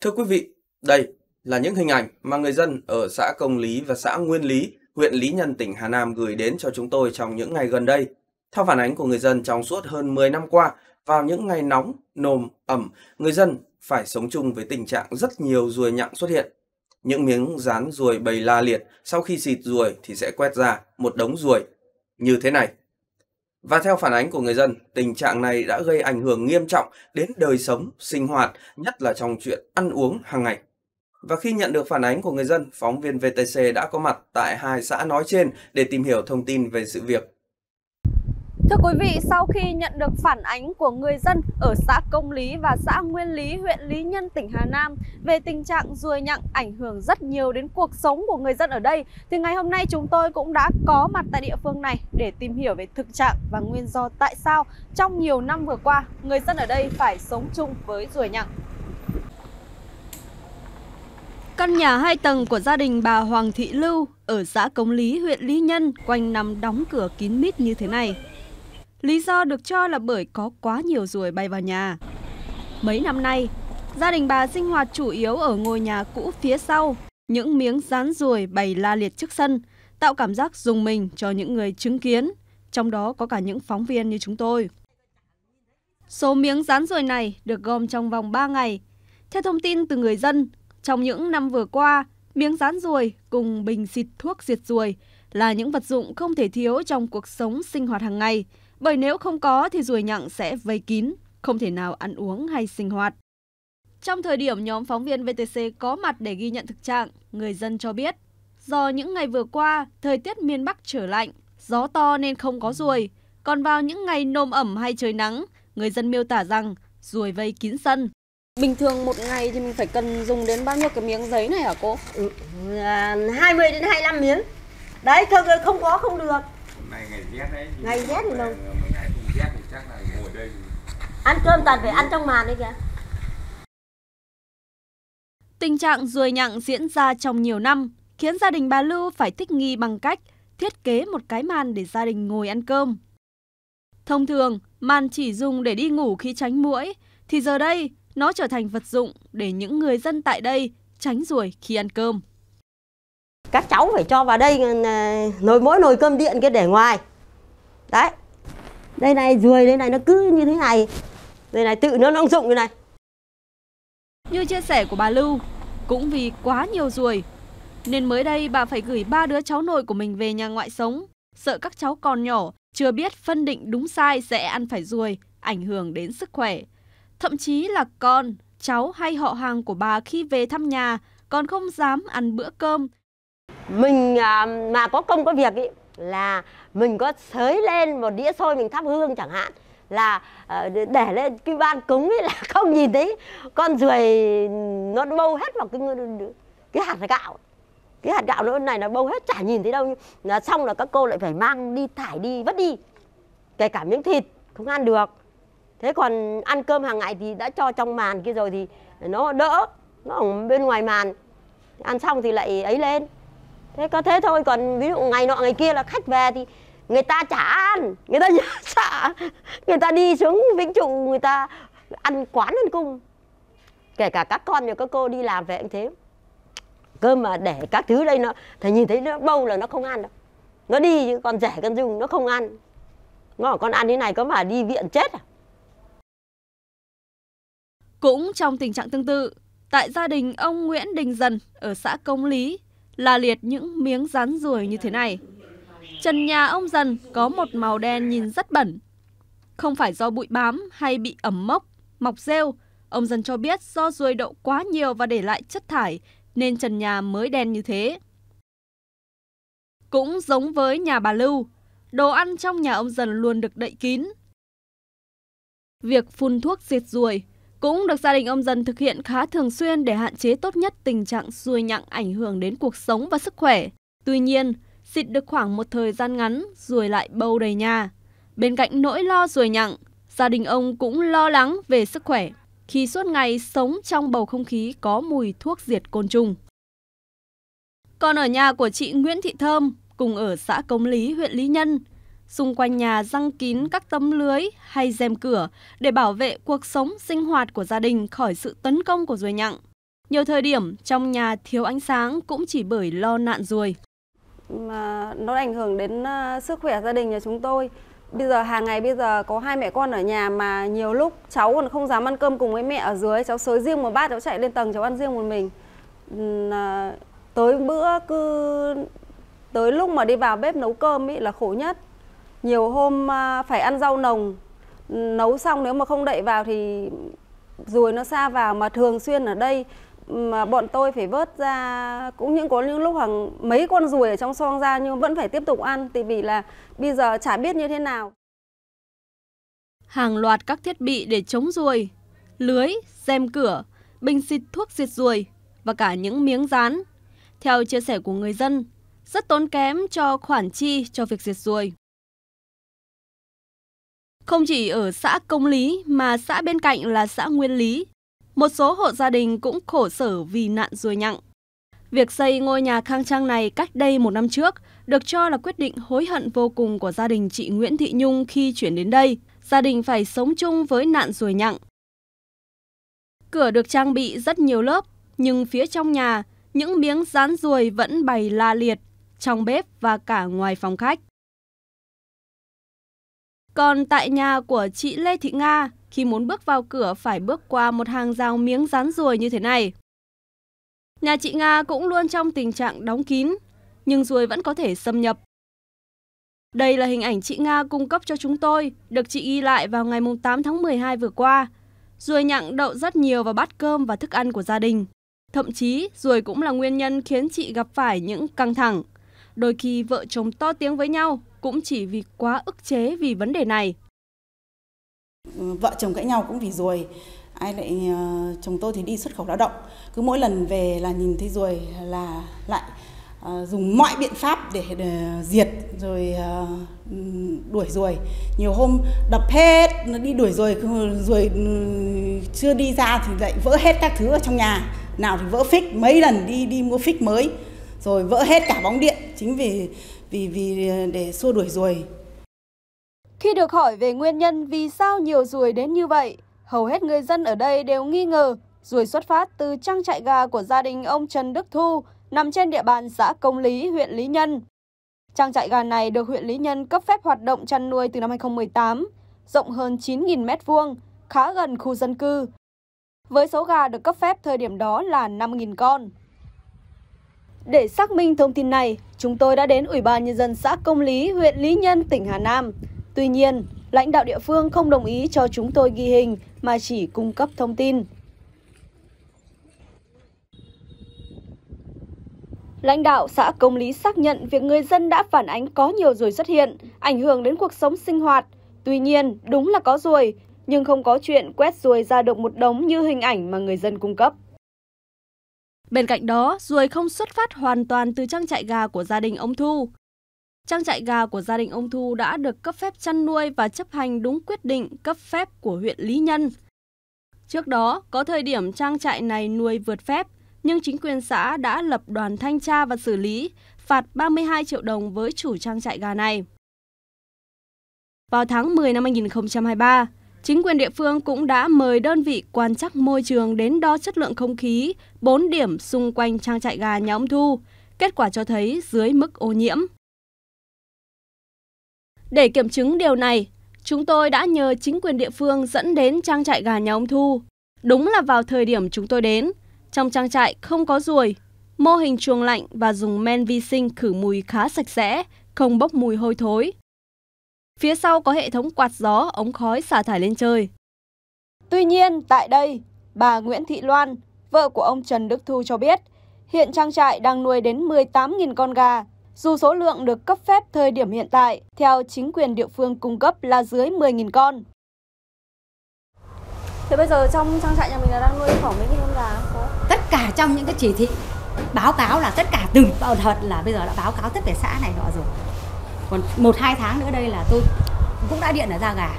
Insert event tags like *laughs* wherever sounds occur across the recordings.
Thưa quý vị, đây là những hình ảnh mà người dân ở xã Công Lý và xã Nguyên Lý, huyện Lý Nhân, tỉnh Hà Nam gửi đến cho chúng tôi trong những ngày gần đây. Theo phản ánh của người dân trong suốt hơn 10 năm qua, vào những ngày nóng, nồm, ẩm, người dân phải sống chung với tình trạng rất nhiều ruồi nhặng xuất hiện. Những miếng rán ruồi bầy la liệt, sau khi xịt ruồi thì sẽ quét ra một đống ruồi. Như thế này, và theo phản ánh của người dân, tình trạng này đã gây ảnh hưởng nghiêm trọng đến đời sống, sinh hoạt, nhất là trong chuyện ăn uống hàng ngày. Và khi nhận được phản ánh của người dân, phóng viên VTC đã có mặt tại hai xã nói trên để tìm hiểu thông tin về sự việc. Thưa quý vị, sau khi nhận được phản ánh của người dân ở xã Công Lý và xã Nguyên Lý, huyện Lý Nhân, tỉnh Hà Nam về tình trạng ruồi nhặng ảnh hưởng rất nhiều đến cuộc sống của người dân ở đây, thì ngày hôm nay chúng tôi cũng đã có mặt tại địa phương này để tìm hiểu về thực trạng và nguyên do tại sao trong nhiều năm vừa qua người dân ở đây phải sống chung với ruồi nhặng. Căn nhà hai tầng của gia đình bà Hoàng Thị Lưu ở xã Cống Lý, huyện Lý Nhân quanh năm đóng cửa kín mít như thế này. Lý do được cho là bởi có quá nhiều ruồi bay vào nhà. Mấy năm nay, gia đình bà sinh hoạt chủ yếu ở ngôi nhà cũ phía sau. Những miếng rán ruồi bày la liệt trước sân tạo cảm giác dùng mình cho những người chứng kiến, trong đó có cả những phóng viên như chúng tôi. Số miếng rán ruồi này được gom trong vòng 3 ngày. Theo thông tin từ người dân, trong những năm vừa qua, miếng rán ruồi cùng bình xịt thuốc diệt ruồi là những vật dụng không thể thiếu trong cuộc sống sinh hoạt hàng ngày, bởi nếu không có thì ruồi nhặng sẽ vây kín, không thể nào ăn uống hay sinh hoạt. Trong thời điểm nhóm phóng viên VTC có mặt để ghi nhận thực trạng, người dân cho biết do những ngày vừa qua, thời tiết miền Bắc trở lạnh, gió to nên không có ruồi. Còn vào những ngày nồm ẩm hay trời nắng, người dân miêu tả rằng ruồi vây kín sân. Bình thường một ngày thì mình phải cần dùng đến bao nhiêu cái miếng giấy này hả cô? Ừ, 20 à, đến 25 miếng. Đấy, không, không có không được. Hôm ngày rét đấy. Ngày rét thì đâu. Ngày không rét thì chắc là ngồi đây. Ăn cơm toàn phải ăn trong màn đấy kìa. Tình trạng ruồi nhặng diễn ra trong nhiều năm, khiến gia đình bà Lưu phải thích nghi bằng cách thiết kế một cái màn để gia đình ngồi ăn cơm. Thông thường, màn chỉ dùng để đi ngủ khi tránh muỗi, thì giờ đây nó trở thành vật dụng để những người dân tại đây tránh ruồi khi ăn cơm. Các cháu phải cho vào đây ừ, nồi mỗi nồi cơm điện kia để ngoài. Đấy. Đây này ruồi đây này nó cứ như thế này. Đây này tự nó nông dụng như này. Như chia sẻ của bà Lưu, cũng vì quá nhiều ruồi nên mới đây bà phải gửi ba đứa cháu nội của mình về nhà ngoại sống, sợ các cháu còn nhỏ, chưa biết phân định đúng sai sẽ ăn phải ruồi, ảnh hưởng đến sức khỏe. Thậm chí là con, cháu hay họ hàng của bà khi về thăm nhà còn không dám ăn bữa cơm. Mình à, mà có công có việc ý, là mình có sới lên một đĩa xôi mình thắp hương chẳng hạn là ờ, để lên cái ban cúng ấy là không nhìn thấy con ruồi nó bâu hết vào cái cái hạt gạo cái hạt gạo nó này nó bông hết chả nhìn thấy đâu là xong là các cô lại phải mang đi thải đi vứt đi kể cả miếng thịt không ăn được thế còn ăn cơm hàng ngày thì đã cho trong màn kia rồi thì nó đỡ nó ở bên ngoài màn ăn xong thì lại ấy lên thế có thế thôi còn ví dụ ngày nọ ngày kia là khách về thì người ta chả ăn người ta chả *laughs* người ta đi xuống vĩnh trụ người ta ăn quán ăn cung kể cả các con nhà các cô đi làm về cũng thế cơm mà để các thứ đây nó thầy nhìn thấy nó bâu là nó không ăn đâu nó đi chứ con rẻ con rừng nó không ăn nó bảo con ăn thế này có mà đi viện chết à cũng trong tình trạng tương tự tại gia đình ông Nguyễn Đình Dần ở xã Công Lý là liệt những miếng rán ruồi như thế này trần nhà ông Dần có một màu đen nhìn rất bẩn không phải do bụi bám hay bị ẩm mốc mọc rêu Ông Dần cho biết do ruồi đậu quá nhiều và để lại chất thải nên trần nhà mới đen như thế. Cũng giống với nhà bà Lưu, đồ ăn trong nhà ông Dần luôn được đậy kín. Việc phun thuốc diệt ruồi cũng được gia đình ông Dần thực hiện khá thường xuyên để hạn chế tốt nhất tình trạng ruồi nhặng ảnh hưởng đến cuộc sống và sức khỏe. Tuy nhiên, xịt được khoảng một thời gian ngắn, ruồi lại bâu đầy nhà. Bên cạnh nỗi lo ruồi nhặng, gia đình ông cũng lo lắng về sức khỏe khi suốt ngày sống trong bầu không khí có mùi thuốc diệt côn trùng. Còn ở nhà của chị Nguyễn Thị Thơm, cùng ở xã Cống Lý, huyện Lý Nhân, xung quanh nhà răng kín các tấm lưới hay rèm cửa để bảo vệ cuộc sống sinh hoạt của gia đình khỏi sự tấn công của ruồi nhặng. Nhiều thời điểm trong nhà thiếu ánh sáng cũng chỉ bởi lo nạn ruồi. Mà nó ảnh hưởng đến à, sức khỏe gia đình nhà chúng tôi bây giờ hàng ngày bây giờ có hai mẹ con ở nhà mà nhiều lúc cháu còn không dám ăn cơm cùng với mẹ ở dưới cháu xới riêng một bát cháu chạy lên tầng cháu ăn riêng một mình à, tới bữa cứ tới lúc mà đi vào bếp nấu cơm ấy là khổ nhất nhiều hôm à, phải ăn rau nồng nấu xong nếu mà không đậy vào thì ruồi nó xa vào mà thường xuyên ở đây mà bọn tôi phải vớt ra cũng những có những lúc hàng mấy con ruồi ở trong xoong ra nhưng vẫn phải tiếp tục ăn tại vì là bây giờ chả biết như thế nào. Hàng loạt các thiết bị để chống ruồi, lưới, rèm cửa, bình xịt thuốc diệt ruồi và cả những miếng dán. Theo chia sẻ của người dân, rất tốn kém cho khoản chi cho việc diệt ruồi. Không chỉ ở xã Công Lý mà xã bên cạnh là xã Nguyên Lý một số hộ gia đình cũng khổ sở vì nạn ruồi nhặng. Việc xây ngôi nhà khang trang này cách đây một năm trước được cho là quyết định hối hận vô cùng của gia đình chị Nguyễn Thị Nhung khi chuyển đến đây. Gia đình phải sống chung với nạn ruồi nhặng. Cửa được trang bị rất nhiều lớp, nhưng phía trong nhà, những miếng dán ruồi vẫn bày la liệt trong bếp và cả ngoài phòng khách. Còn tại nhà của chị Lê Thị Nga, khi muốn bước vào cửa phải bước qua một hàng rào miếng rán ruồi như thế này. Nhà chị Nga cũng luôn trong tình trạng đóng kín, nhưng ruồi vẫn có thể xâm nhập. Đây là hình ảnh chị Nga cung cấp cho chúng tôi, được chị ghi lại vào ngày 8 tháng 12 vừa qua. Ruồi nhặng đậu rất nhiều vào bát cơm và thức ăn của gia đình. Thậm chí, ruồi cũng là nguyên nhân khiến chị gặp phải những căng thẳng. Đôi khi vợ chồng to tiếng với nhau cũng chỉ vì quá ức chế vì vấn đề này vợ chồng cãi nhau cũng vì ruồi ai lại uh, chồng tôi thì đi xuất khẩu lao động cứ mỗi lần về là nhìn thấy ruồi là lại uh, dùng mọi biện pháp để, để ờ, diệt rồi uh, đuổi ruồi nhiều hôm đập hết nó đi đuổi ruồi ruồi ừ, chưa đi ra thì lại vỡ hết các thứ ở trong nhà nào thì vỡ phích mấy lần đi đi mua phích mới rồi vỡ hết cả bóng điện chính vì vì vì để xua đuổi ruồi khi được hỏi về nguyên nhân vì sao nhiều ruồi đến như vậy, hầu hết người dân ở đây đều nghi ngờ ruồi xuất phát từ trang trại gà của gia đình ông Trần Đức Thu nằm trên địa bàn xã Công Lý, huyện Lý Nhân. Trang trại gà này được huyện Lý Nhân cấp phép hoạt động chăn nuôi từ năm 2018, rộng hơn 9.000 m2, khá gần khu dân cư. Với số gà được cấp phép thời điểm đó là 5.000 con. Để xác minh thông tin này, chúng tôi đã đến Ủy ban Nhân dân xã Công Lý, huyện Lý Nhân, tỉnh Hà Nam, Tuy nhiên, lãnh đạo địa phương không đồng ý cho chúng tôi ghi hình mà chỉ cung cấp thông tin. Lãnh đạo xã Công Lý xác nhận việc người dân đã phản ánh có nhiều ruồi xuất hiện, ảnh hưởng đến cuộc sống sinh hoạt. Tuy nhiên, đúng là có ruồi, nhưng không có chuyện quét ruồi ra được một đống như hình ảnh mà người dân cung cấp. Bên cạnh đó, ruồi không xuất phát hoàn toàn từ trang trại gà của gia đình ông Thu. Trang trại gà của gia đình ông Thu đã được cấp phép chăn nuôi và chấp hành đúng quyết định cấp phép của huyện Lý Nhân. Trước đó, có thời điểm trang trại này nuôi vượt phép, nhưng chính quyền xã đã lập đoàn thanh tra và xử lý, phạt 32 triệu đồng với chủ trang trại gà này. Vào tháng 10 năm 2023, chính quyền địa phương cũng đã mời đơn vị quan trắc môi trường đến đo chất lượng không khí 4 điểm xung quanh trang trại gà nhà ông Thu. Kết quả cho thấy dưới mức ô nhiễm. Để kiểm chứng điều này, chúng tôi đã nhờ chính quyền địa phương dẫn đến trang trại gà nhà ông Thu. Đúng là vào thời điểm chúng tôi đến, trong trang trại không có ruồi, mô hình chuồng lạnh và dùng men vi sinh khử mùi khá sạch sẽ, không bốc mùi hôi thối. Phía sau có hệ thống quạt gió, ống khói xả thải lên trời. Tuy nhiên, tại đây, bà Nguyễn Thị Loan, vợ của ông Trần Đức Thu cho biết, hiện trang trại đang nuôi đến 18.000 con gà, dù số lượng được cấp phép thời điểm hiện tại theo chính quyền địa phương cung cấp là dưới 10.000 con. Thế bây giờ trong trang trại nhà mình là đang nuôi khoảng mấy nghìn con gà? Tất cả trong những cái chỉ thị báo cáo là tất cả từng thật là bây giờ đã báo cáo tất cả xã này nọ rồi. Còn một hai tháng nữa đây là tôi cũng đã điện ở ra gà,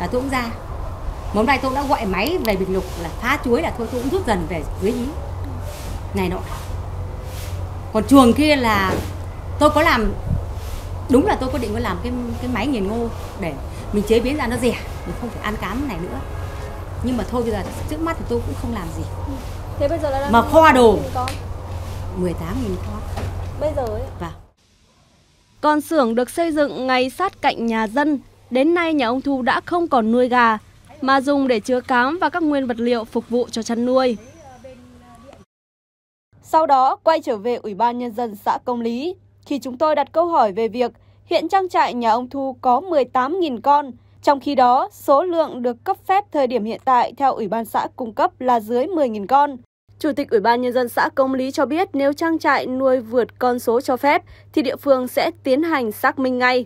là tôi cũng ra. Mà hôm nay tôi cũng đã gọi máy về Bình Lục là phá chuối là thôi tôi cũng rút dần về dưới hí. Này nọ. Còn chuồng kia là tôi có làm đúng là tôi có định có làm cái cái máy nghiền ngô để mình chế biến ra nó rẻ mình không phải ăn cám này nữa nhưng mà thôi bây giờ trước mắt thì tôi cũng không làm gì ừ. thế bây giờ là mà kho đồ 18 nghìn kho bây giờ ấy vâng còn xưởng được xây dựng ngay sát cạnh nhà dân đến nay nhà ông thu đã không còn nuôi gà mà dùng để chứa cám và các nguyên vật liệu phục vụ cho chăn nuôi sau đó quay trở về Ủy ban Nhân dân xã Công Lý, khi chúng tôi đặt câu hỏi về việc hiện trang trại nhà ông Thu có 18.000 con, trong khi đó số lượng được cấp phép thời điểm hiện tại theo Ủy ban xã cung cấp là dưới 10.000 con. Chủ tịch Ủy ban Nhân dân xã Công Lý cho biết nếu trang trại nuôi vượt con số cho phép thì địa phương sẽ tiến hành xác minh ngay.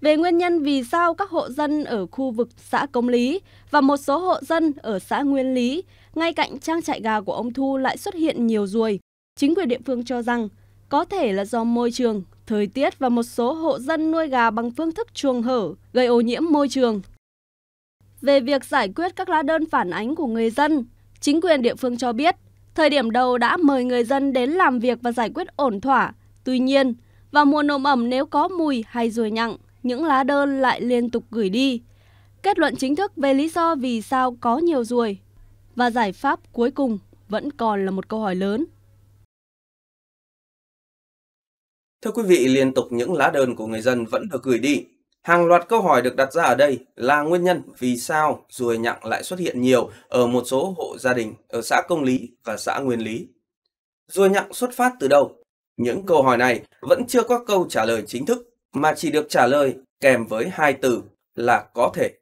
Về nguyên nhân vì sao các hộ dân ở khu vực xã Công Lý và một số hộ dân ở xã Nguyên Lý ngay cạnh trang trại gà của ông Thu lại xuất hiện nhiều ruồi, Chính quyền địa phương cho rằng có thể là do môi trường, thời tiết và một số hộ dân nuôi gà bằng phương thức chuồng hở gây ô nhiễm môi trường. Về việc giải quyết các lá đơn phản ánh của người dân, chính quyền địa phương cho biết, thời điểm đầu đã mời người dân đến làm việc và giải quyết ổn thỏa. Tuy nhiên, vào mùa nồm ẩm nếu có mùi hay ruồi nhặng, những lá đơn lại liên tục gửi đi. Kết luận chính thức về lý do vì sao có nhiều ruồi và giải pháp cuối cùng vẫn còn là một câu hỏi lớn. Thưa quý vị, liên tục những lá đơn của người dân vẫn được gửi đi. Hàng loạt câu hỏi được đặt ra ở đây là nguyên nhân vì sao ruồi nhặng lại xuất hiện nhiều ở một số hộ gia đình ở xã Công Lý và xã Nguyên Lý. Ruồi nhặng xuất phát từ đâu? Những câu hỏi này vẫn chưa có câu trả lời chính thức mà chỉ được trả lời kèm với hai từ là có thể.